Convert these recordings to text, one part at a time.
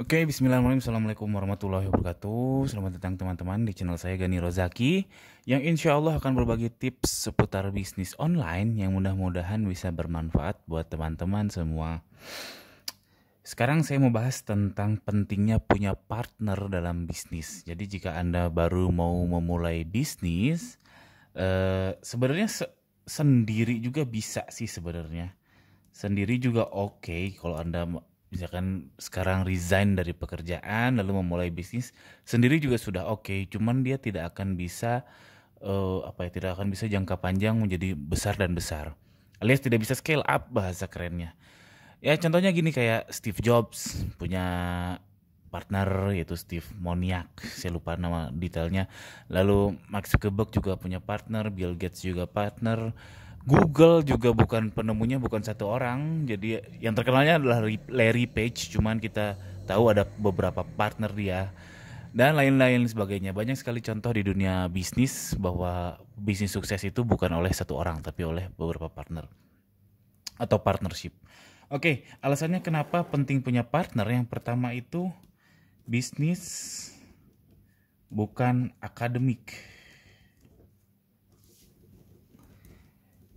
Oke, okay, bismillahirrahmanirrahim. Assalamualaikum warahmatullahi wabarakatuh. Selamat datang teman-teman di channel saya Gani Rozaki yang insya Allah akan berbagi tips seputar bisnis online yang mudah-mudahan bisa bermanfaat buat teman-teman semua. Sekarang saya mau bahas tentang pentingnya punya partner dalam bisnis. Jadi jika Anda baru mau memulai bisnis, eh, sebenarnya se sendiri juga bisa sih sebenarnya. Sendiri juga oke okay kalau Anda misalkan sekarang resign dari pekerjaan lalu memulai bisnis sendiri juga sudah oke okay, cuman dia tidak akan bisa uh, apa ya tidak akan bisa jangka panjang menjadi besar dan besar alias tidak bisa scale up bahasa kerennya ya contohnya gini kayak Steve Jobs punya partner yaitu Steve Moniak saya lupa nama detailnya lalu Mark Zuckerberg juga punya partner Bill Gates juga partner Google juga bukan penemunya bukan satu orang. Jadi yang terkenalnya adalah Larry Page, cuman kita tahu ada beberapa partner dia dan lain-lain sebagainya. Banyak sekali contoh di dunia bisnis bahwa bisnis sukses itu bukan oleh satu orang tapi oleh beberapa partner atau partnership. Oke, alasannya kenapa penting punya partner? Yang pertama itu bisnis bukan akademik.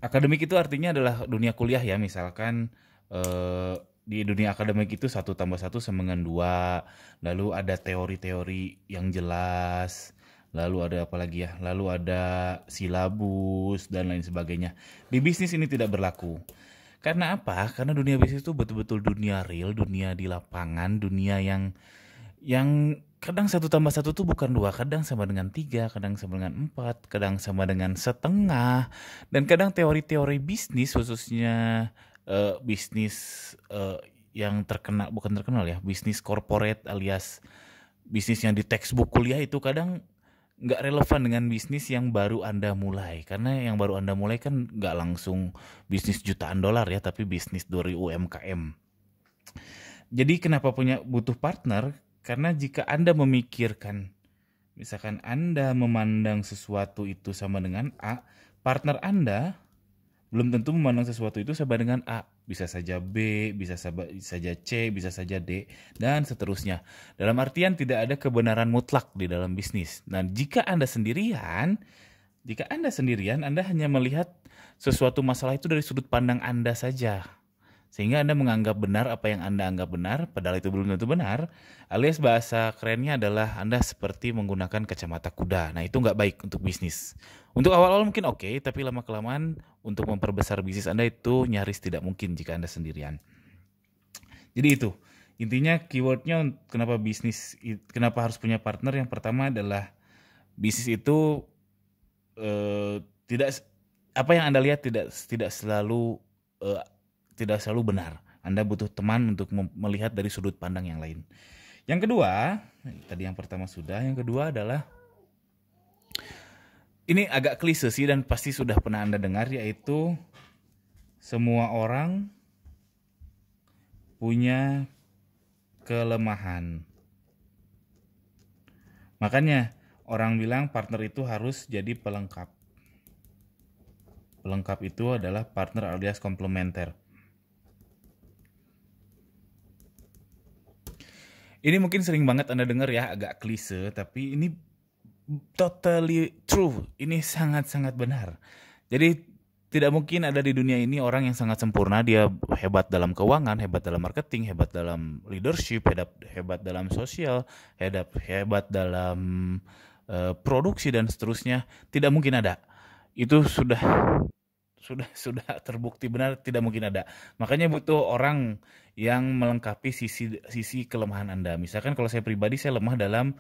akademik itu artinya adalah dunia kuliah ya misalkan eh, di dunia akademik itu satu tambah satu sama dengan dua lalu ada teori-teori yang jelas lalu ada apa lagi ya lalu ada silabus dan lain sebagainya di bisnis ini tidak berlaku karena apa karena dunia bisnis itu betul-betul dunia real dunia di lapangan dunia yang yang kadang satu tambah satu tuh bukan dua, kadang sama dengan tiga, kadang sama dengan empat, kadang sama dengan setengah, dan kadang teori-teori bisnis khususnya uh, bisnis uh, yang terkena bukan terkenal ya, bisnis corporate alias bisnis yang di textbook kuliah itu kadang nggak relevan dengan bisnis yang baru anda mulai karena yang baru anda mulai kan nggak langsung bisnis jutaan dolar ya tapi bisnis dari UMKM jadi kenapa punya butuh partner karena jika Anda memikirkan, misalkan Anda memandang sesuatu itu sama dengan A, partner Anda belum tentu memandang sesuatu itu sama dengan A. Bisa saja B, bisa saja C, bisa saja D, dan seterusnya. Dalam artian tidak ada kebenaran mutlak di dalam bisnis. Nah, jika Anda sendirian, jika Anda sendirian, Anda hanya melihat sesuatu masalah itu dari sudut pandang Anda saja sehingga Anda menganggap benar apa yang Anda anggap benar, padahal itu belum tentu benar. Alias bahasa kerennya adalah Anda seperti menggunakan kacamata kuda. Nah itu nggak baik untuk bisnis. Untuk awal-awal mungkin oke, okay, tapi lama-kelamaan untuk memperbesar bisnis Anda itu nyaris tidak mungkin jika Anda sendirian. Jadi itu, intinya keywordnya kenapa bisnis, kenapa harus punya partner yang pertama adalah bisnis itu eh, tidak apa yang anda lihat tidak tidak selalu uh, tidak selalu benar. Anda butuh teman untuk melihat dari sudut pandang yang lain. Yang kedua, tadi yang pertama sudah, yang kedua adalah ini agak klise sih dan pasti sudah pernah Anda dengar yaitu semua orang punya kelemahan. Makanya orang bilang partner itu harus jadi pelengkap. Pelengkap itu adalah partner alias komplementer. Ini mungkin sering banget Anda dengar ya, agak klise, tapi ini totally true. Ini sangat-sangat benar. Jadi tidak mungkin ada di dunia ini orang yang sangat sempurna dia hebat dalam keuangan hebat dalam marketing hebat dalam leadership hebat hebat dalam sosial hebat hebat dalam uh, produksi dan seterusnya tidak mungkin ada itu sudah sudah sudah terbukti benar tidak mungkin ada. Makanya butuh orang yang melengkapi sisi sisi kelemahan Anda. Misalkan kalau saya pribadi saya lemah dalam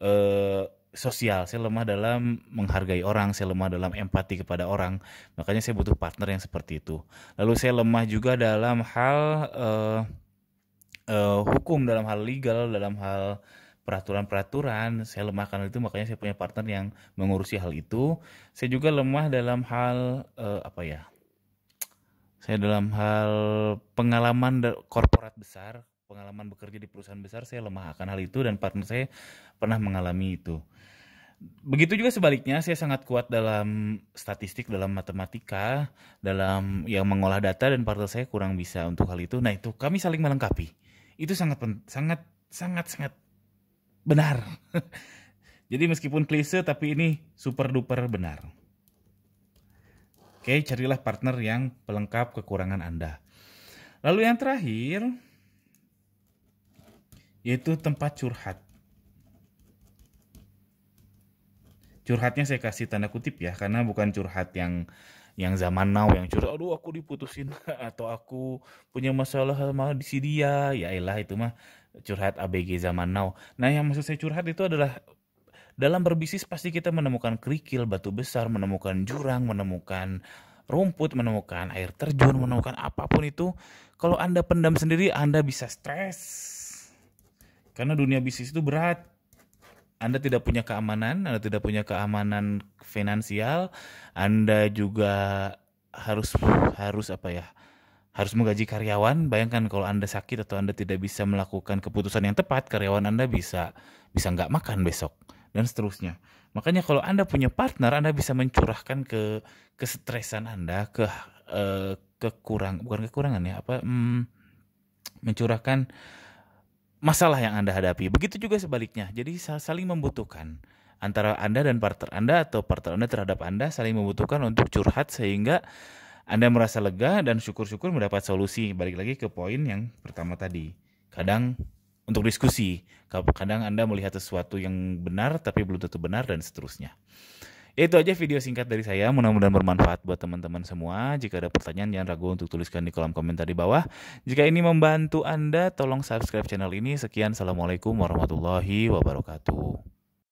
eh, sosial, saya lemah dalam menghargai orang, saya lemah dalam empati kepada orang. Makanya saya butuh partner yang seperti itu. Lalu saya lemah juga dalam hal eh, eh, hukum, dalam hal legal, dalam hal peraturan-peraturan saya lemahkan itu makanya saya punya partner yang mengurusi hal itu saya juga lemah dalam hal uh, apa ya saya dalam hal pengalaman korporat besar pengalaman bekerja di perusahaan besar saya lemah akan hal itu dan partner saya pernah mengalami itu begitu juga sebaliknya saya sangat kuat dalam statistik dalam matematika dalam yang mengolah data dan partner saya kurang bisa untuk hal itu nah itu kami saling melengkapi itu sangat sangat sangat sangat benar. Jadi meskipun klise tapi ini super duper benar. Oke, carilah partner yang pelengkap kekurangan Anda. Lalu yang terakhir yaitu tempat curhat. curhatnya saya kasih tanda kutip ya karena bukan curhat yang yang zaman now yang curhat aduh aku diputusin atau aku punya masalah sama si dia ya elah itu mah curhat ABG zaman now nah yang maksud saya curhat itu adalah dalam berbisnis pasti kita menemukan kerikil batu besar menemukan jurang menemukan rumput, menemukan air terjun, menemukan apapun itu. Kalau Anda pendam sendiri, Anda bisa stres. Karena dunia bisnis itu berat. Anda tidak punya keamanan, Anda tidak punya keamanan finansial, Anda juga harus harus apa ya? harus menggaji karyawan. Bayangkan kalau Anda sakit atau Anda tidak bisa melakukan keputusan yang tepat, karyawan Anda bisa bisa nggak makan besok dan seterusnya. Makanya kalau Anda punya partner, Anda bisa mencurahkan ke kesetresan Anda, ke eh, kekurang bukan kekurangan ya, apa hmm, mencurahkan masalah yang Anda hadapi. Begitu juga sebaliknya. Jadi saling membutuhkan antara Anda dan partner Anda atau partner Anda terhadap Anda saling membutuhkan untuk curhat sehingga Anda merasa lega dan syukur-syukur mendapat solusi. Balik lagi ke poin yang pertama tadi. Kadang untuk diskusi, kadang Anda melihat sesuatu yang benar tapi belum tentu benar dan seterusnya. Itu aja video singkat dari saya, mudah-mudahan bermanfaat buat teman-teman semua. Jika ada pertanyaan jangan ragu untuk tuliskan di kolom komentar di bawah. Jika ini membantu Anda, tolong subscribe channel ini. Sekian, Assalamualaikum warahmatullahi wabarakatuh.